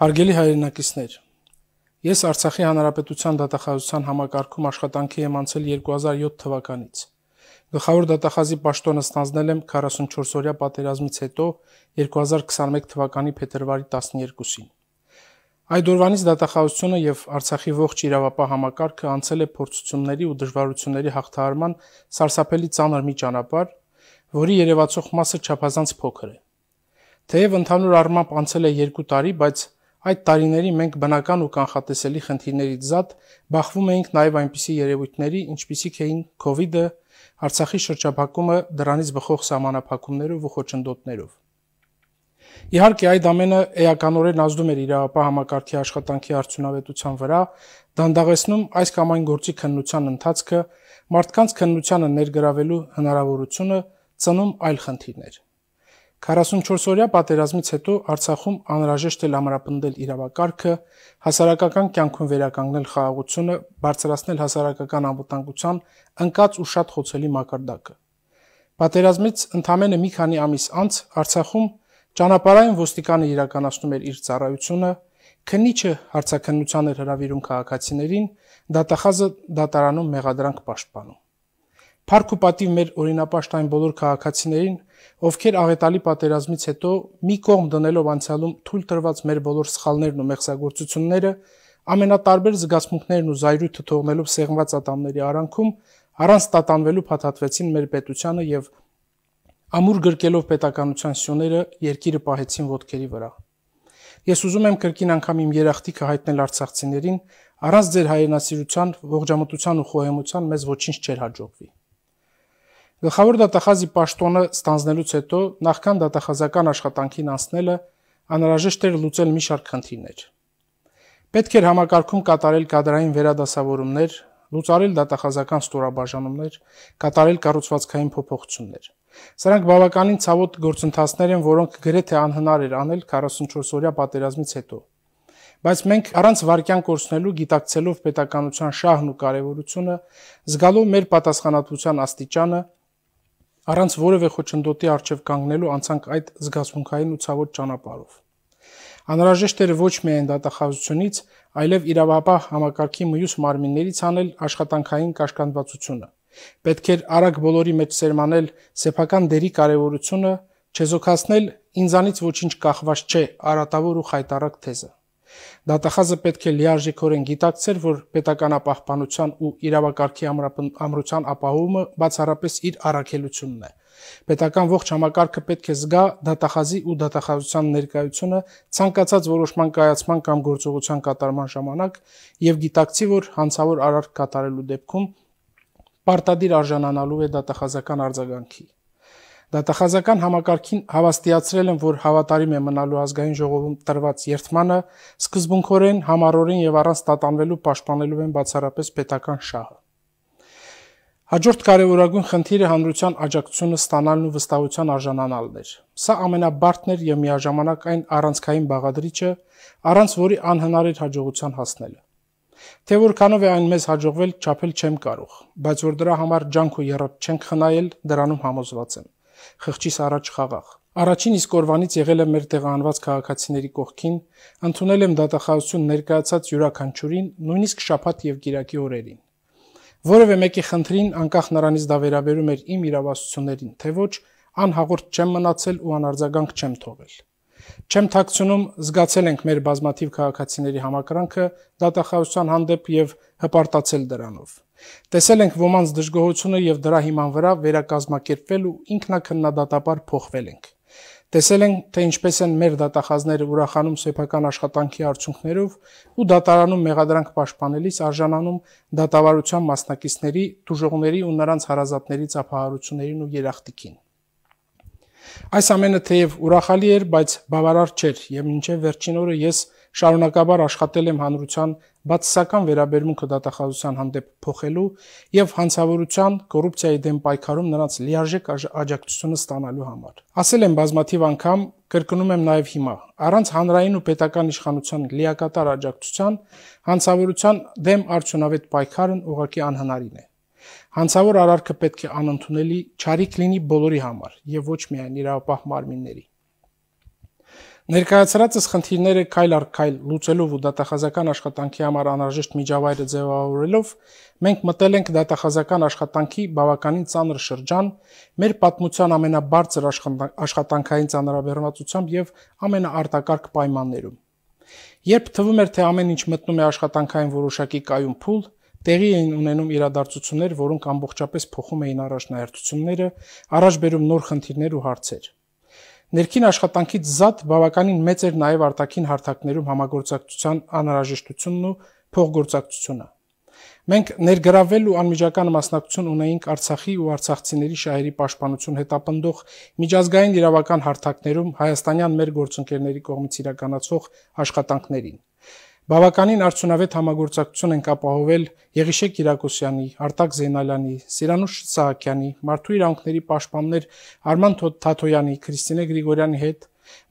Հարգելի հայրենակիցներ, ես Արցախի Հանրապետության դատախազության համակարգում աշխատանքի եմ անցել 2007 թվականից։ Գլխավոր դատախազի պաշտոնը ստանձնել եմ 44-օրյա պատերազմից հետո 2021 թվականի փետրվարի 12-ին։ Այդ օրվանից դատախազությունը եւ Արցախի ողջ իրավապահ համակարգը անցել է փորձությունների ու դժվարությունների հաղթահարման սարսափելի ծանր մի ճանապարհ, որի երևացող մասը չափազանց փոքր է։ Թեև ընդհանուր առմամբ անցել է 2 տարի, բայց Այդ տարիների մենք բնական ու կանխատեսելի խնդիրներից զատ բախվում էինք նաև այնպիսի երևույթների, ինչպիսիք էին COVID-ը, Արցախի շրջափակումը, դրանից բխող համանախապակումներով ու խոչընդոտներով։ Իհարկե, այդ ամենը էականորեն ազդում էր իրավապահ համակարգի աշխատանքի արդյունավետության վրա, դանդաղեցնում այս կամ այն գործի քննության ընթացքը, մարդկանց քննությանը ներգրավելու հնարավորությունը, ծնում այլ խնդիրներ։ 44-օրյա պատերազմից հետո Արցախում անհրաժեշտ է լամրապնդել իրավակարգը, հասարակական կյանքում վերականգնել խաղաղությունը, բարձրացնել հասարակական անվտանգության ընկած ու շատ խոցելի մակարդակը։ Պատերազմից ընդամենը մի քանի ամիս անց Արցախում ճանապարհային ոստիկանը իրականացնում էր իր ծառայությունը, քնիչը հարցակնության էր հրավիրում քաղաքացիներին, դատախազը դատարանում մեղադրանք պաշտպանում։ Փառք ու պատիվ մեր օրինապաշտային բոլոր քաղաքացիներին, ովքեր աղետալի պատերազմից հետո մի կողմ դնելով անցյալում թույլ տրված մեր բոլոր սխալներն ու մեղսագործությունները, ամենատարբեր զգացմունքներն ու զայրույթը թողնելով սեղմված ատամների արանքում, առանց տատանվելու փաթաթվեցին մեր պետությանը եւ ամուր գրկելով պետականության սյուները երկիրը պահեցին ոտքերի վրա։ Ես ուզում եմ կրկին անգամ իմ երախտիկը հայտնել արցախցիներին, առանց ձեր հայրենասիրության, ողջամտության ու խոհեմության մեզ ոչինչ չէր հաջողվի։ Գլխավոր դատախազի պաշտոնը ստանձնելուց հետո նախքան դատախազական աշխատանքին անցնելը անհրաժեշտ էր լուծել մի շարք խնդիրներ։ Պետք էր համակարգում կատարել կադրային վերադասավորումներ, լուծարել դատախազական ստորաբաժանումներ, կատարել կառուցվածքային փոփոխություններ։ Սրանք բավականին ցավոտ գործընթացներ են, որոնք գրեթե անհնար էր անել 44-օրյա պատերազմից հետո։ Բայց մենք առանց վարկյան կորցնելու գիտակցելով պետականության շահն ու կարևորությունը, զգալով մեր պատասխանատվության աստիճանը, առանց որևէ խոչընդոտի արժև կանգնելու անցանք այդ զգացմունքային ու ցավոտ ճանապարհով։ Անհրաժեշտ էր ոչ միայն դատախազությունից, այլև իրավապահ համակարգի մյուս մարմիններից անել աշխատանքային կաշկանդվածությունը։ Պետք էր արագ բոլորի մեջ սերմանել սեփական դերի կարևորությունը, չեզոքացնել ինձանից ոչինչ կախված չէ արատավոր ու խայտարակ թեզը։ Դատախազը պետք է լիարժեքորեն գիտակցեր, որ պետականապահպանության ու իրավակարգի ամրության ապահովումը բացառապես իր առաքելությունն է։ Պետական ողջ համակարգը պետք է զգա դատախազի ու դատախազության ներկայությունը ցանկացած որոշման կայացման կամ գործողության կատարման ժամանակ եւ գիտակցի, որ հանցավոր արարք կատարելու դեպքում պարտադիր արժանանալու է դատախազական արձագանքի։ Դատախազական համակարգին հավաստիացրել եմ, որ հավատարիմ է մնալու ազգային ժողովում տրված երթմանը, սկզբունքորեն համառորեն եւ առանց տատանվելու պաշտպանելու են բացառապես պետական շահը։ Հաջորդ կարևորագույն խնդիրը հանրության աջակցությունը ստանալն ու վստահության արժանանալն էր։ Սա ամենաբարձր էր եւ միաժամանակ այն առանցքային բաղադրիչը, առանց որի անհնար էր հաջողության հասնելը։ Թե որքանով է այն մեզ հաջողվել, չափել չեմ կարող, բայց որ դրա համար ջանք ու երրորդ չենք խնայել, դրանում համոզված եմ խղճից առաջ խաղաղ։ Առաջին իսկ օրվանից եղել եմ մեր տեղանված քաղաքացիների կողքին, ընդունել եմ դատախազություն ներկայացած յուրաքանչյուրին, նույնիսկ շաբաթ եւ գիրակի օրերին։ Որևէ մեկի խնդրին, անկախ նրանից դա վերաբերում էր իմ իրավասություններին, թե ոչ, անհաղորդ չեմ մնացել ու անարձագանք չեմ թողել։ Չեմ ཐակցնում զգացել ենք մեր բազմաթիվ քաղաքացիների համակրանքը դատախազության հանդեպ եւ հպարտացել դրանով։ Տեսել ենք ոմանց դժգոհությունը եւ դրա հիման վրա վերակազմակերպվել ու ինքնակնդադատաբար փոխվել ենք։ Տեսել ենք, թե ինչպես են մեր դատախազները ուրախանում սեփական աշխատանքի արդյունքներով ու դատարանում մեղադրանք պաշտպանելիս արժանանում դատավարության մասնակիցների, դժողների ու նրանց հարազատների ծափահարություններին ու երախտիկին։ Այս ամենը թեև ուրախալի էր, բայց բավարար չէր, եւ մինչեւ վերջին օրը ես շարունակաբար աշխատել եմ հանրության բացասական վերաբերմունքը դատախազության հանդեպ փոխելու եւ հանցավորության կոռուպցիայի դեմ պայքարում նրանց լիարժեք աջակցությունը ստանալու համար։ Ասել եմ բազմաթիվ անգամ, կրկնում եմ նաեւ հիմա, առանց հանրային ու պետական իշխանության լիակատար աջակցության հանցավորության դեմ արդյունավետ պայքարն ուղղակի անհնարին է։ Հանցավոր արարքը պետք է անընդունելի ճարիք լինի բոլորի համար եւ ոչ միայն իրավապահ մարմինների։ Ներկայացրածս խնդիրները քայլ առ քայլ լուծելով ու դատախազական աշխատանքի համար անհրաժեշտ միջավայրը ձևավորելով մենք մտել ենք դատախազական աշխատանքի բավականին ծանր շրջան մեր պատմության ամենաբարձր աշխատանքային ծանրաբեռնվածությամբ եւ ամենաարտակարգ պայմաններում։ Երբ թվում էր թե ամեն ինչ մտնում է աշխատանքային որոշակի կայուն փուլ, տեղի էին ունենում իրադարձություններ, որոնք ամբողջապես փոխում էին առաջնահերթությունները, առաջբերում նոր խնդիրներ ու հարցեր։ Ներքին աշխատանքից զատ բավականին մեծ էր նաև արտաքին հարթակներում համագործակցության անհրաժեշտությունն ու փոխգործակցությունը։ Մենք ներգրավել ու անմիջական մասնակցություն ունեինք Արցախի ու արցախցիների շահերի պաշտպանություն հետապնդող միջազգային իրավական հարթակներում հայաստանյան մեր գործընկերների կողմից իրականացող աշխատանքներին։ Բավականին արդյունավետ համագործակցություն են կապահովել Եղիշե Կիրակոսյանի, Արտակ Զեյնալյանի, Սիրանուշ Սահակյանի, Մարդու իրավունքների պաշտպաններ Արման Թաթոյանի, Քրիստինե Գրիգորյանի հետ,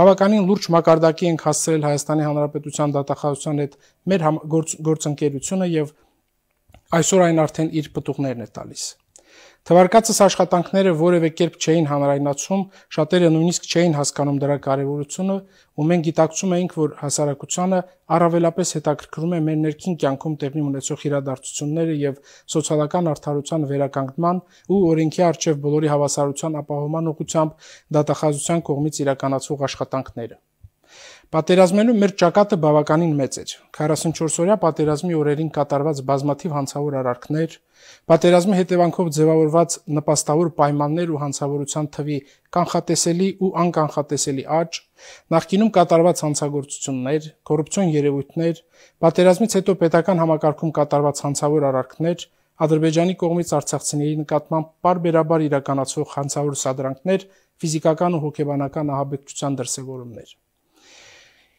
Բավականին լուրջ մակարդակի ենք հասցրել Հայաստանի Հանրապետության դատախազության հետ մեր գործ, գործընկերությունը եւ այսօր այն արդեն իր պտուղներն է տալիս։ Թվարկածս աշխատանքները որևէ կերպ չէին հանրայնացում, շատերը նույնիսկ չէին հասկանում դրա կարևորությունը, ու մենք գիտակցում էինք, որ հասարակությանը առավելապես հետաքրքրում է մեր ներքին կյանքում տեղի ունեցող իրադարձությունները եւ սոցիալական արդարության վերականգնման ու օրենքի արժեվ բոլորի հավասարության ապահովման ուղղությամբ դատախազության կողմից իրականացվող աշխատանքները։ Պատերազմելու մեր ճակատը բավականին մեծ էր։ 44-օրյա պատերազմի օրերին կատարված բազմաթիվ հանցավոր արարքներ, պատերազմի հետևանքով ձևավորված նպաստավոր պայմաններ ու հանցավորության թվի կանխատեսելի ու անկանխատեսելի աճ, նախկինում կատարված հանցագործություններ, կոռուպցիոն երևույթներ, պատերազմից հետո պետական համակարգում կատարված հանցավոր արարքներ, Ադրբեջանի կողմից արցախցիների նկատմամբ բարբերաբար իրականացվող հանցավոր սադրանքներ, ֆիզիկական ու հոգեբանական ահաբեկչության դրսևորումներ։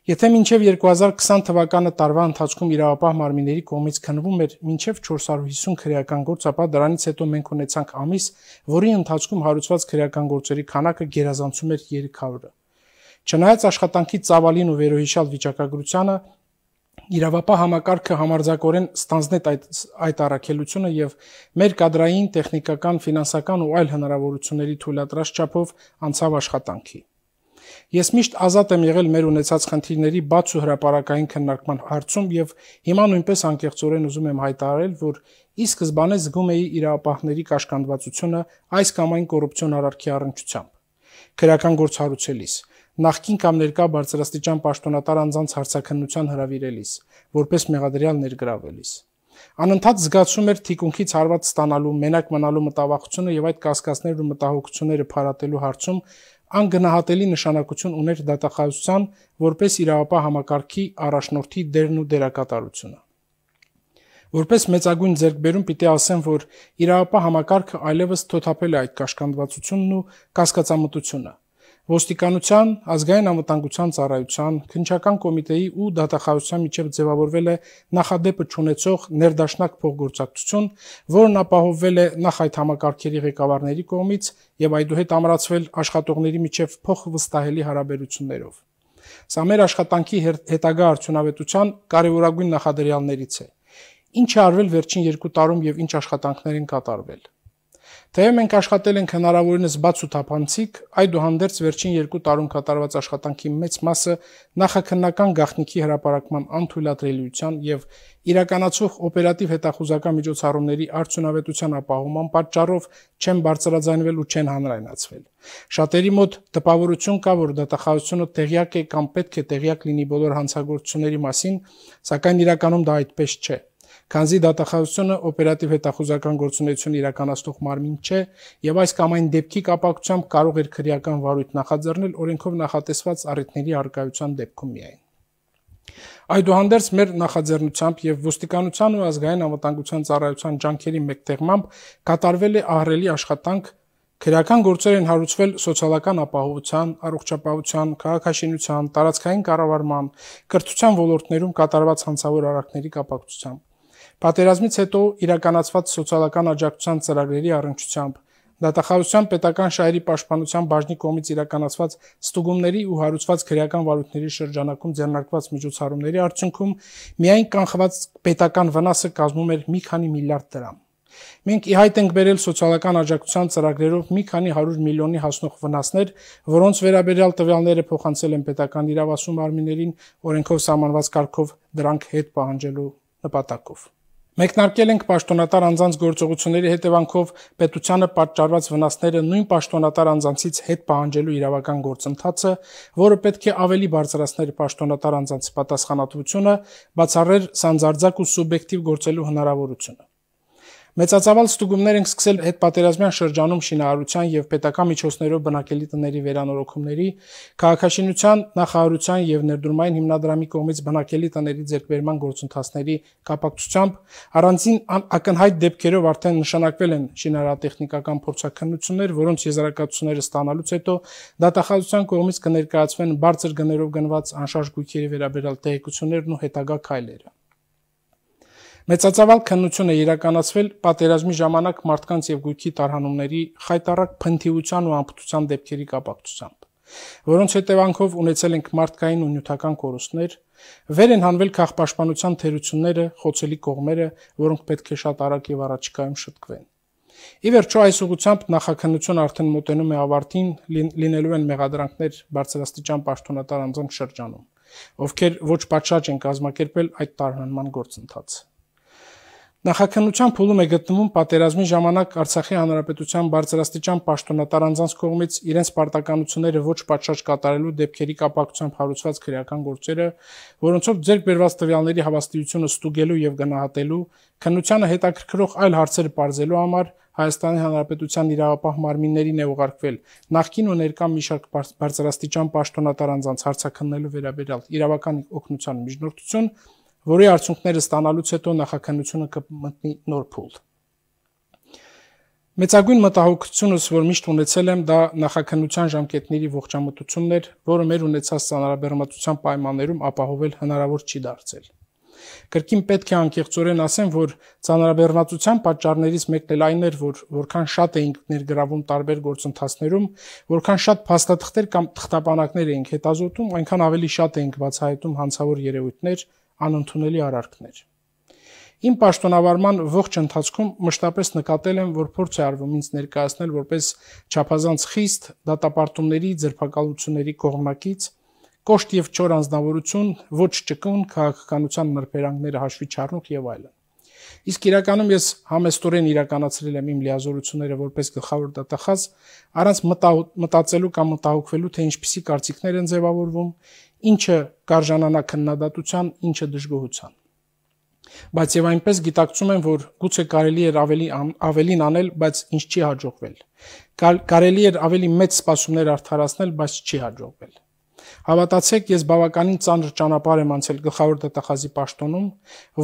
Եթե մինչև 2020 թվականը տարվա ընթացքում իրավապահ մարմինների կողմից քննվում էր մինչև 450 քրեական գործ, ապա դրանից հետո մենք ունեցանք ամիս, որի ընթացքում հարուցված քրեական գործերի քանակը գերազանցում էր 300-ը։ Չնայած աշխատանքի ծավալին ու վերոհիշալ վիճակագրությանը, իրավապահ համակարգը համարձակորեն ստանձնեց այդ այդ առաքելությունը եւ մեր կադրային, տեխնիկական, ֆինանսական ու այլ հնարավորությունների թույլատրած չափով անցավ աշխատանքի։ Ես միշտ ազատ եմ եղել մեր ունեցած խնդիրների բաց ու հրաապարակային քննարկման հարցում եւ հիմա նույնպես անկեղծորեն ուզում եմ հայտարարել, որ ի սկզբանե զգում էի իրավապահների կաշկանդվածությունը այս կամ այն կոռուպցիոն արարքի առնչությամբ։ Քրական գործ հարուցելիս նախքին կամ ներկա բարձրաստիճան պաշտոնատար անձանց հարցակնության հravirելիս, որպես մեղադրյալ ներգրավելիս։ Անընդհատ զգացում էր թիկունքից հարված ստանալու, մենակ մնալու մտավախությունը եւ այդ կասկածներն ու մտահոգությունները փարատելու հարցում անգնահատելի նշանակություն ուներ դատախազության որպես իրավապահ համակարգի առաջնորդի դերն ու դերակատարությունը։ Որպես մեծագույն ձերբերում պիտի ասեմ, որ իրավապահ համակարգը այլևս թոթափել է այդ կաշկանդվածությունն ու կասկածամտությունը։ Ոստիկանության ազգային անվտանգության ծառայության քնչական կոմիտեի ու դատախազության միջև ձևավորվել է նախադեպը ճանաչող ներդաշնակ փոխգործակցություն, որն ապահովվել է նախ այդ համակարգերի ղեկավարների կողմից եւ այդուհետ ամրացվել աշխատողների միջև փոխվստահելի հարաբերություններով։ Սա մեր աշխատանքի հետագա արդյունավետության կարևորագույն նախադրյալներից է։ Ինչ է արվել վերջին 2 տարում եւ ինչ աշխատանքներ են կատարվել։ Թեև մենք աշխատել ենք հնարավորինս բաց ու թափանցիկ, այդուհանդերձ վերջին 2 տարում կատարված աշխատանքի մեծ մասը նախաքննական գաղտնիքի հրապարակման անթույլատրելիության եւ իրականացվող օպերատիվ հետախուզական միջոցառումների արդյունավետության ապահովման պատճառով չեն բարձրաձայնվել ու չեն հանրայնացվել։ Շատերի մոտ տպավորություն կա, որ դատախազությունը տեղյակ է կամ պետք է տեղյակ լինի բոլոր հանցագործությունների մասին, սակայն իրականում դա այդպես չէ։ Քանզի դատախազությունը օպերատիվ հետախուզական գործունեություն իրականացնող մարմին չէ եւ այս կամ այն դեպքի կապակցությամբ կարող է քրեական վարույթ նախաձեռնել օրենքով նախատեսված առիթների արկայության դեպքում միայն։ Այդուհանդերձ մեր նախաձեռնությամբ եւ ոստիկանության ու ազգային անվտանգության ծառայության ջանքերի մեկտեղմամբ կատարվել է ահռելի աշխատանք Քրական գործեր են հարուցվել սոցիալական ապահովության, առողջապահության, քաղաքաշինության, տարածքային կառավարման, կրթության ոլորտներում կատարված հանցավոր արարքների կապակցությամբ։ Պատերազմից հետո իրականացված սոցիալական աջակցության ծրագրերի առնչությամբ Դատախարության պետական շահերի պաշտպանության բաժնի կողմից իրականացված ստուգումների ու հարուցված քրեական վարույթների շրջանակում ձեռնարկված միջոցառումների արդյունքում միայն կանխված պետական վնասը կազմում էր մի քանի միլիարդ դրամ։ Մենք իհայտ ենք վերել սոցիալական աջակցության ծրագրերով մի քանի 100 միլիոնի հասնող վնասներ, որոնց վերաբերյալ տվյալները փոխանցել են պետական իրավասում արմիներին օրենքով սահմանված կարգով դրանք հետ պահանջելու նպատակով։ Մեկնարկել ենք պաշտոնատար անձանց գործողությունների հետևանքով պետությանը պատճառված վնասները նույն պաշտոնատար անձանցից հետ պահանջելու իրավական գործընթացը, որը պետք է ավելի բարձրացներ պաշտոնատար անձանց պատասխանատվությունը, բացառեր սանձարձակ ու սուբյեկտիվ գործելու հնարավորությունը։ Մեծածավալ ստուգումներ են սկսել հետպատերազմյան շրջանում շինարարության եւ պետական միջոցներով բնակելի տների վերանորոգումների, քաղաքաշինության նախարարության եւ ներդրումային հիմնադրամի կողմից բնակելի տների ձեռքբերման գործընթացների կապակցությամբ առանձին ակնհայտ դեպքերով արդեն նշանակվել են շինարարատեխնիկական փորձակնություններ, որոնց եզրակացությունները ստանալուց հետո դատախազության կողմից կներկայացվեն բարձր գներով գնված անշարժ գույքերի վերաբերյալ տեղեկություններն ու հետագա քայլերը։ Մեծածավալ քննություն է իրականացվել պատերազմի ժամանակ մարդկանց եւ գույքի տարհանումների խայտարակ փնթիության ու ամբողջության դեպքերի կապակցությամբ, որոնց հետևանքով ունեցել ենք մարդկային ու նյութական կորուստներ, վեր են հանվել քաղաքապաշտպանության թերությունները, խոցելի կողմերը, որոնք պետք է շատ արագ եւ առաջիկայում շտկվեն։ Ի վերջո այս ուղությամբ նախաքննություն արդեն մոտենում է ավարտին, լին, լինելու են մեղադրանքներ բարձրաստիճան պաշտոնատար անձանց շրջանում, ովքեր ոչ պատշաճ են կազմակերպել այդ տարհանման գործընթացը։ Նախաքննության փուլում է գտնվում պատերազմի ժամանակ Արցախի հանրապետության բարձրաստիճան պաշտոնատար անձանց կողմից իրենց պարտականությունները ոչ պատշաճ կատարելու դեպքերի կապակցությամբ հարուցված քրեական գործերը, որոնցով ձեռք բերված տվյալների հավաստիությունը ստուգելու եւ գնահատելու, քննությանը հետաքրքրող այլ հարցեր բարձելու համար Հայաստանի Հանրապետության իրավապահ մարմիններին է ուղարկվել նախկին ու ներկա մի շարք բարձրաստիճան պաշտոնատար անձանց հարցակննելու վերաբերյալ իրավական օգնության միջնորդություն որի արդյունքները ստանալուց հետո նախաքննությունը կմտնի նոր փուլ։ Մեծագույն մտահոգությունս, որ միշտ ունեցել եմ, դա նախաքննության ժամկետների ողջամտությունն էր, որը մեր ունեցած ցանրաբերմատության պայմաններում ապահովել հնարավոր չի դարձել։ Կրկին պետք է անկեղծորեն ասեմ, որ ցանրաբերմատության պատճառներից մեկն էլ այն էր, որ որքան շատ էինք ներգրավում տարբեր գործընթացներում, որքան շատ փաստաթղթեր կամ թղթապանակներ էինք հետազոտում, այնքան ավելի շատ էինք բացահայտում հանցավոր երևույթներ, անընդունելի արարքներ։ Իմ պաշտոնավարման ողջ ընթացքում մշտապես նկատել եմ, որ փորձ է արվում ինձ ներկայացնել որպես ճափազանց խիստ դատապարտումների ձերբակալությունների կողմնակից, կոշտ եւ չոր անznավորություն, ոչ ճկուն քաղաքականության նրբերանգները հաշվի չառնող եւ այլն։ Իսկ իրականում ես համեստորեն իրականացրել եմ իմ լիազորությունները որպես գլխավոր դատախազ, առանց մտածելու կամ մտահոգվելու թե ինչպիսի կարծիքներ են ձևավորվում, ինչը կարժանանա քննադատության, ինչը դժգոհության։ Բայց եւ այնպես գիտակցում եմ, որ գուցե կարելի էր ավելի ավելին անել, բայց ինչ չի հաջողվել։ Կարելի էր ավելի մեծ սպասումներ արդարացնել, բայց չի հաջողվել։ Հավատացեք, ես բավականին ծանր ճանապարհ եմ անցել գլխավոր դատախազի պաշտոնում,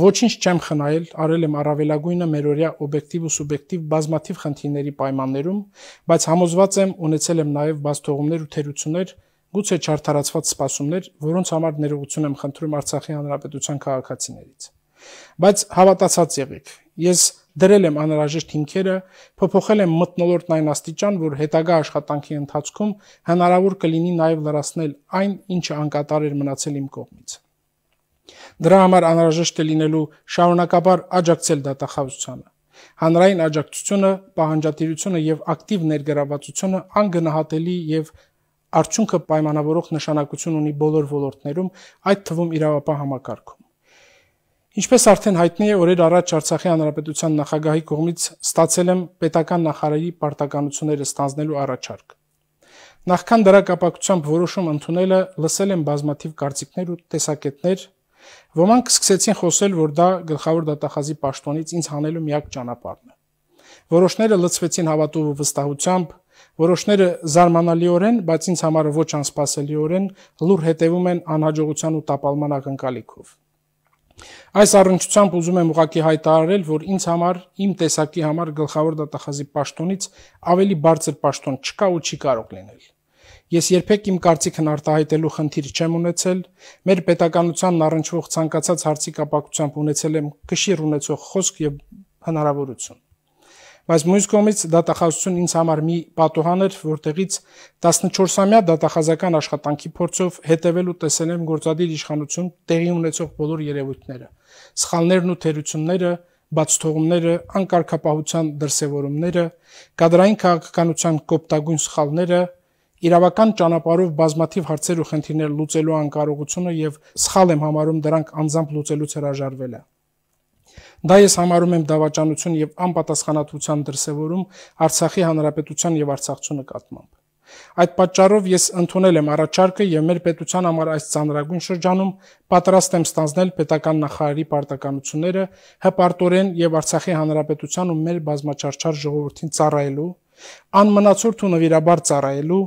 ոչինչ չեմ խնայել, արել եմ առավելագույնը մերօրյա օբյեկտիվ ու սուբյեկտիվ բազմաթիվ խնդիրների պայմաններում, բայց համոզված եմ ունեցել եմ նաև բաստողումներ ու թերություններ, գուցե չարթարացված սպասումներ, որոնց համար ներողություն եմ խնդրում Արցախի հանրապետության քաղաքացիներից։ Բայց հավատացած եղեք, ես դրել եմ անհրաժեշտ հիմքերը, փոփոխել եմ մտնոլորտն այն աստիճան, որ հետագա աշխատանքի ընթացքում հնարավոր կլինի նաև լրացնել այն, ինչը անկատար էր մնացել իմ կողմից։ Դրա համար անհրաժեշտ է լինելու շարունակաբար աջակցել դատախազությանը։ Հանրային աջակցությունը, պահանջատիրությունը եւ ակտիվ ներգրավվածությունը անգնահատելի եւ արդյունքը պայմանավորող նշանակություն ունի բոլոր ոլորտներում, այդ թվում իրավապահ համակարգում։ Ինչպես արդեն հայտնի է, օրեր առաջ Արցախի հանրապետության նախագահի կողմից ստացել եմ պետական նախարարի պարտականությունները ստանձնելու առաջարկ։ Նախքան դրա կապակցությամբ որոշում ընդունելը լսել եմ բազմաթիվ կարծիքներ ու տեսակետներ, ոմանք սկսեցին խոսել, որ դա գլխավոր դատախազի պաշտոնից ինձ հանելու միակ ճանապարհն է։ Որոշները լցվեցին հավատով ու վստահությամբ, որոշները զարմանալիորեն, բայց ինձ համար ոչ անսպասելիորեն լուր հետևում են անհաջողության ու տապալման ակնկալիքով։ Այս առնչությամբ ուզում եմ ուղակի հայտարարել, որ ինձ համար, իմ տեսակի համար գլխավոր դատախազի պաշտոնից ավելի բարձր պաշտոն չկա ու չի կարող լինել։ Ես երբեք իմ կարծիքն արտահայտելու խնդիր չեմ ունեցել, մեր պետականությանն առնչվող ցանկացած հարցի կապակցությամբ ունեցել եմ կշիռ ունեցող խոսք եւ հնարավորություն։ Բայց մյուս կողմից դատախազություն ինձ համար մի պատուհան էր, որտեղից 14-ամյա դատախազական աշխատանքի փորձով հետևել ու տեսել եմ գործադիր իշխանություն տեղի ունեցող բոլոր երևույթները։ Սխալներն ու թերությունները, բաց թողումները, անկարգապահության դրսևորումները, կադրային քաղաքականության կոպտագույն սխալները, իրավական ճանապարհով բազմաթիվ հարցեր ու խնդիրներ լուծելու անկարողությունը եւ սխալ եմ համարում դրանք անձամբ լուծելուց հրաժարվելը։ Դա ես համարում եմ դավաճանություն եւ անպատասխանատվության դրսեւորում Արցախի հանրապետության եւ Արցախցու նկատմամբ։ Այդ պատճառով ես ընդունել եմ առաջարկը եւ մեր պետության համար այս ցանրագույն շրջանում պատրաստ եմ ստանձնել պետական նախարարի պարտականությունները հպարտորեն եւ Արցախի հանրապետության ու մեր բազմաչարչար ժողովրդին ծառայելու անմնացորդ ու նվիրաբար ծառայելու,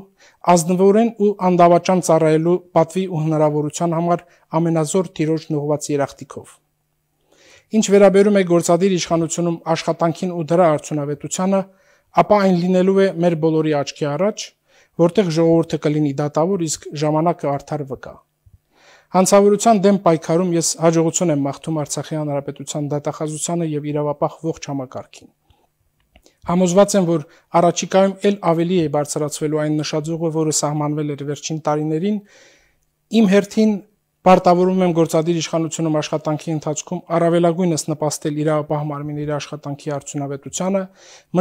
ազնվորեն ու անդավաճան ծառայելու պատվի ու հնարավորության համար ամենազոր տիրոջ նողված երախտիկով։ Ինչ վերաբերում է գործադիր իշխանությունում աշխատանքին ու դրա արդյունավետությանը, ապա այն լինելու է մեր բոլորի աչքի առաջ, որտեղ ժողովուրդը կլինի դատավոր, իսկ ժամանակը արդար վկա։ Հանցավորության դեմ պայքարում ես հաջողություն եմ մաղթում Արցախի հանրապետության դատախազությանը եւ իրավապահ ողջ համակարգին։ Համոզված եմ, որ առաջիկայում ել ավելի է բարձրացվելու այն նշաձողը, որը սահմանվել էր վերջին տարիներին, իմ հերթին Պարտավորում եմ գործադիր իշխանությունում աշխատանքի ընթացքում առավելագույնս նպաստել իրավապահ մարմինի իր աշխատանքի արդյունավետությանը,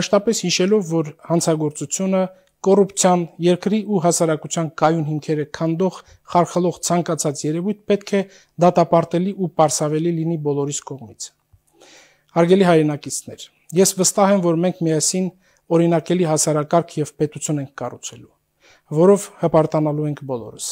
մշտապես հիշելով, որ հանցագործությունը կոռուպցիան, երկրի ու հասարակության կայուն հիմքերը քանդող, խարխլող ցանկացած երևույթ պետք է դատապարտելի ու պարսավելի լինի բոլորիս կողմից։ Հարգելի հայրենակիցներ, ես վստահ եմ, որ մենք միասին օրինակելի հասարակարգ եւ պետություն ենք կառուցելու, որով հպարտանալու ենք բոլորս։